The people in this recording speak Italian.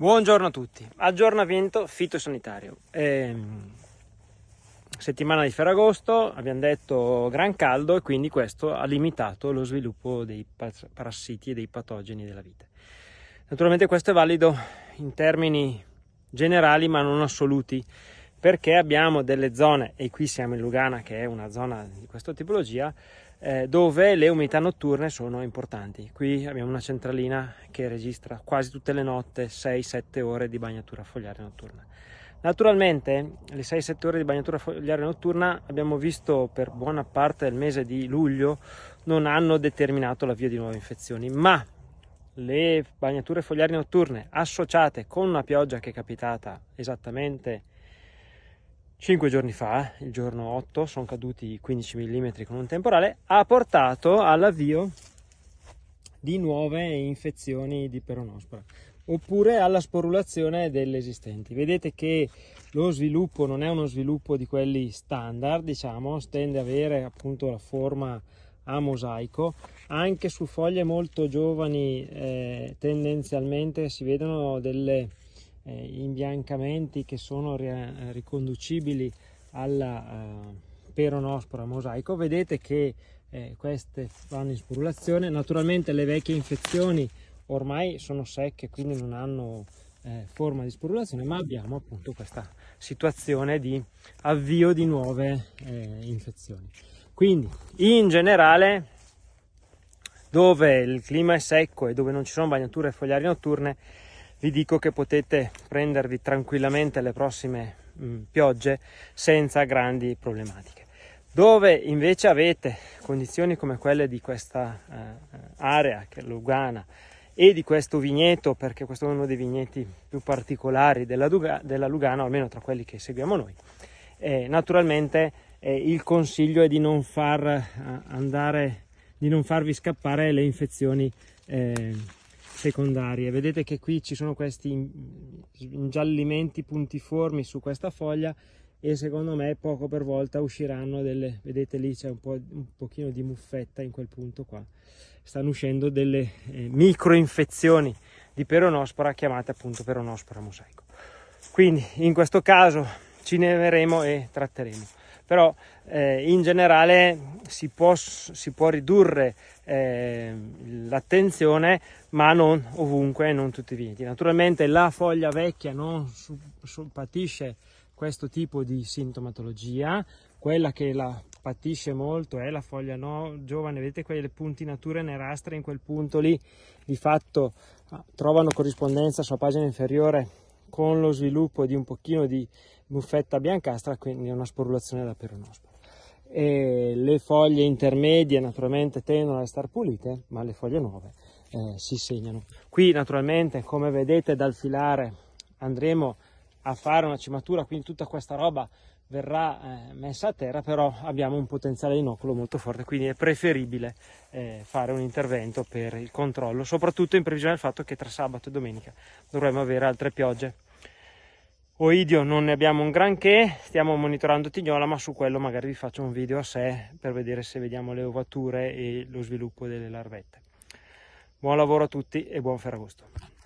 Buongiorno a tutti, aggiornamento fitosanitario. Eh, settimana di Ferragosto, abbiamo detto gran caldo e quindi questo ha limitato lo sviluppo dei parassiti e dei patogeni della vite. Naturalmente questo è valido in termini generali ma non assoluti perché abbiamo delle zone, e qui siamo in Lugana che è una zona di questa tipologia, eh, dove le umidità notturne sono importanti. Qui abbiamo una centralina che registra quasi tutte le notte 6-7 ore di bagnatura fogliare notturna. Naturalmente le 6-7 ore di bagnatura fogliare notturna abbiamo visto per buona parte del mese di luglio non hanno determinato l'avvio di nuove infezioni, ma le bagnature fogliari notturne associate con una pioggia che è capitata esattamente 5 giorni fa, il giorno 8, sono caduti 15 mm con un temporale, ha portato all'avvio di nuove infezioni di peronospora oppure alla sporulazione delle esistenti. Vedete che lo sviluppo non è uno sviluppo di quelli standard, diciamo, tende ad avere appunto la forma a mosaico, anche su foglie molto giovani eh, tendenzialmente si vedono delle eh, imbiancamenti che sono ri eh, riconducibili alla eh, peronospora mosaico, vedete che eh, queste vanno in sporulazione. Naturalmente le vecchie infezioni ormai sono secche, quindi non hanno eh, forma di sporulazione, ma abbiamo appunto questa situazione di avvio di nuove eh, infezioni. Quindi, in generale, dove il clima è secco e dove non ci sono bagnature e fogliari notturne, vi dico che potete prendervi tranquillamente le prossime mh, mm, piogge senza grandi problematiche. Dove invece avete condizioni come quelle di questa eh, area, che è Lugana, e di questo vigneto, perché questo è uno dei vigneti più particolari della, Duga, della Lugana, almeno tra quelli che seguiamo noi, eh, naturalmente eh, il consiglio è di non, far, eh, andare, di non farvi scappare le infezioni eh, secondarie. Vedete che qui ci sono questi ingiallimenti puntiformi su questa foglia e secondo me poco per volta usciranno delle, vedete lì c'è un, po', un pochino di muffetta in quel punto qua, stanno uscendo delle eh, microinfezioni di peronospora chiamate appunto peronospora mosaico. Quindi in questo caso ci neveremo e tratteremo però eh, in generale si può, si può ridurre eh, l'attenzione ma non ovunque, non tutti i venti. Naturalmente la foglia vecchia non su, su, patisce questo tipo di sintomatologia, quella che la patisce molto è la foglia no, giovane, vedete quelle puntinature nerastre in quel punto lì, di fatto ah, trovano corrispondenza sulla pagina inferiore con lo sviluppo di un pochino di muffetta biancastra, quindi una sporulazione da peronospora. E le foglie intermedie naturalmente tendono a restare pulite, ma le foglie nuove eh, si segnano. Qui naturalmente, come vedete dal filare, andremo a a fare una cimatura, quindi tutta questa roba verrà eh, messa a terra, però abbiamo un potenziale di inoculo molto forte, quindi è preferibile eh, fare un intervento per il controllo, soprattutto in previsione del fatto che tra sabato e domenica dovremo avere altre piogge. Oidio non ne abbiamo un granché, stiamo monitorando Tignola, ma su quello magari vi faccio un video a sé per vedere se vediamo le ovature e lo sviluppo delle larvette. Buon lavoro a tutti e buon Ferragosto.